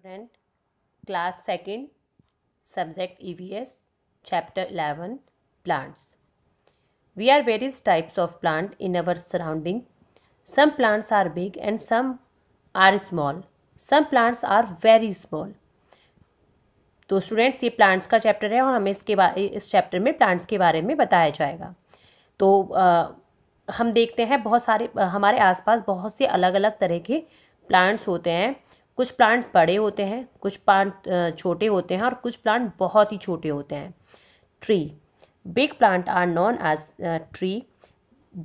student class second subject E V S chapter eleven plants we are various types of plant in our surrounding some plants are big and some are small some plants are very small तो students ये plants का chapter है और हमें इसके बारे इस chapter में प्लांट्स के बारे में बताया जाएगा तो आ, हम देखते हैं बहुत सारे हमारे आसपास बहुत से अलग अलग तरह के प्लांट्स होते हैं कुछ प्लांट्स बड़े होते हैं कुछ प्लांट छोटे होते हैं और कुछ प्लांट बहुत ही छोटे होते हैं tree big plant are known as tree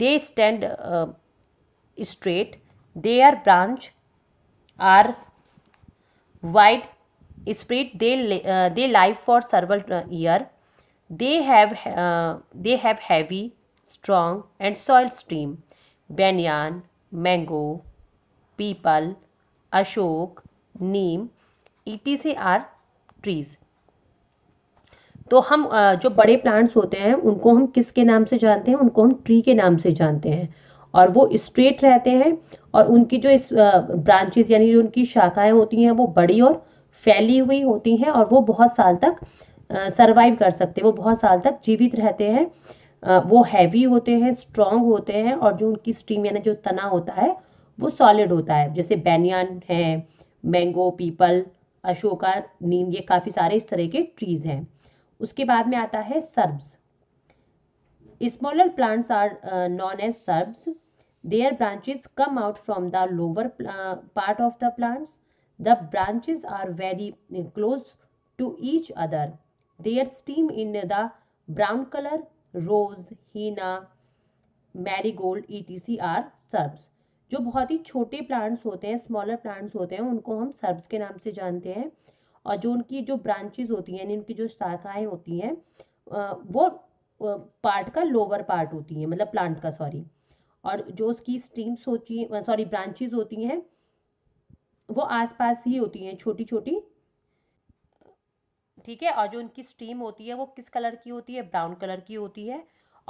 they stand straight they are branch are wide spread they they life for several year they have they have heavy strong and solid stem banyan mango peepal Ashoka neem etc e से are trees तो हम जो बड़े plants होते हैं उनको हम किसके नाम से जानते हैं उनको हम ट्री के नाम से जानते हैं और वो स्ट्रेट रहते हैं और उनकी जो इस ब्रांचेज यानी जो उनकी शाखाएं होती हैं वो बड़ी और फैली हुई होती हैं और वो बहुत साल तक सरवाइव कर सकते हैं वो बहुत साल तक जीवित रहते हैं वो हैवी होते हैं स्ट्रॉन्ग होते हैं और जो उनकी स्ट्रीम यानी जो तना होता है वो सॉलिड होता है जैसे बैनियान है मैंगो पीपल अशोका नीम ये काफ़ी सारे इस तरह के ट्रीज़ हैं उसके बाद में आता है shrubs smaller plants are known as shrubs their branches come out from the lower part of the plants the branches are very close to each other their stem in the brown colour rose henna E T C are shrubs जो बहुत ही छोटे plants होते हैं smaller plants होते हैं उनको हम shrubs के नाम से जानते हैं और जो उनकी जो ब्रांचेज होती हैं यानी उनकी जो शाखाएँ होती हैं वो पार्ट का लोअर पार्ट होती है मतलब प्लांट का सॉरी और जो उसकी स्टीम्स होती सॉरी ब्रांचेज होती हैं वो आसपास ही होती हैं छोटी छोटी ठीक है और जो उनकी स्टीम होती है वो किस कलर की होती है ब्राउन कलर की होती है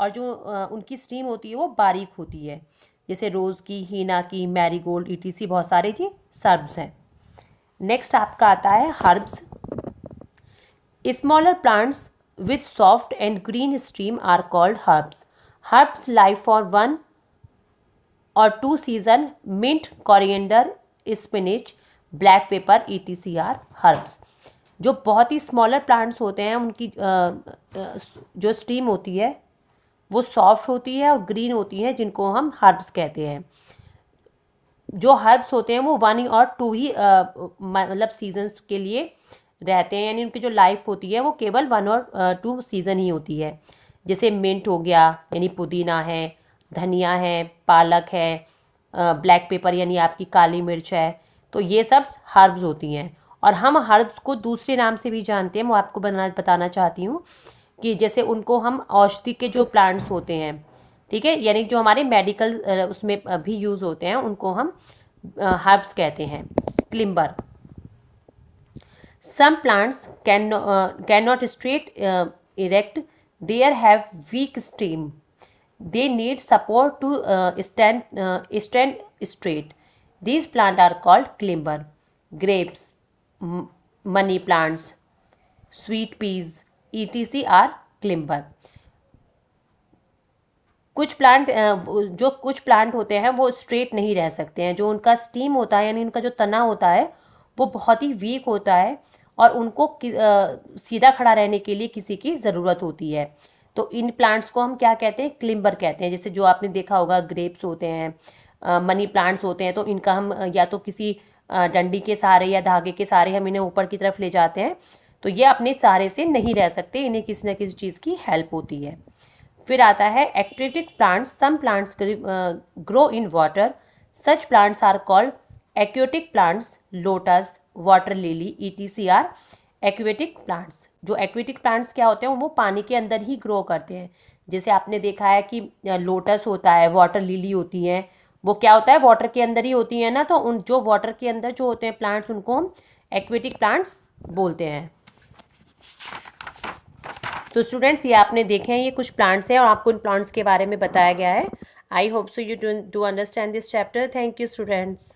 और जो उनकी स्टीम होती है वो बारीक होती है जैसे रोज़ की हीना की मैरीगोल्ड सी बहुत सारे ये सर्ब्स हैं नेक्स्ट आपका आता है herbs smaller plants with soft and green stem are called herbs herbs live for one or two season mint coriander spinach black pepper E T C are herbs जो बहुत ही smaller plants होते हैं उनकी जो steam होती है वो soft होती है और ग्रीन होती है जिनको हम हर्ब्स कहते हैं जो हर्ब्स होते हैं वो वन और टू ही मतलब सीजन्स के लिए रहते हैं यानी उनकी जो लाइफ होती है वो केवल वन और टू सीज़न ही होती है जैसे मिंट हो गया यानी पुदीना है धनिया है पालक है ब्लैक पेपर यानी आपकी काली मिर्च है तो ये सब हर्ब्स होती हैं और हम हर्ब्स को दूसरे नाम से भी जानते हैं मैं आपको बना बताना चाहती हूँ कि जैसे उनको हम औषधि के जो प्लांट्स होते हैं ठीक है यानी जो हमारे मेडिकल उसमें भी यूज होते हैं उनको हम हर्ब्स कहते हैं climber some plants can can not straight erect they are have weak stem they need support to stand stand straight these plant are called climber grapes money plants sweet peas E T C are climber कुछ plant जो कुछ plant होते हैं वो straight नहीं रह सकते हैं जो उनका स्टीम होता है यानी उनका जो तना होता है वो बहुत ही वीक होता है और उनको सीधा खड़ा रहने के लिए किसी की ज़रूरत होती है तो इन प्लांट्स को हम क्या कहते हैं क्लिम्बर कहते हैं जैसे जो आपने देखा होगा ग्रेप्स होते हैं मनी प्लांट्स होते हैं तो इनका हम या तो किसी डंडी के सहारे या धागे के सहारे हम इन्हें ऊपर की तरफ ले जाते हैं तो ये अपने सारे से नहीं रह सकते इन्हें किसी न किसी चीज़ की हेल्प होती है फिर आता है aquatic plants some plants grow in water such plants are called aquatic plants lotus water lily E T C are aquatic plants जो एक्वेटिक प्लांट्स क्या होते हैं वो पानी के अंदर ही ग्रो करते हैं जैसे आपने देखा है कि लोटस uh, होता है वाटर लिली होती हैं वो क्या होता है वाटर के अंदर ही होती है ना तो उन जो वाटर के अंदर जो होते हैं प्लांट्स उनको हम एक्वेटिक प्लांट्स बोलते हैं तो स्टूडेंट्स ये आपने देखे हैं ये कुछ प्लांट्स हैं और आपको इन प्लांट्स के बारे में बताया गया है I hope so you do understand this chapter thank you students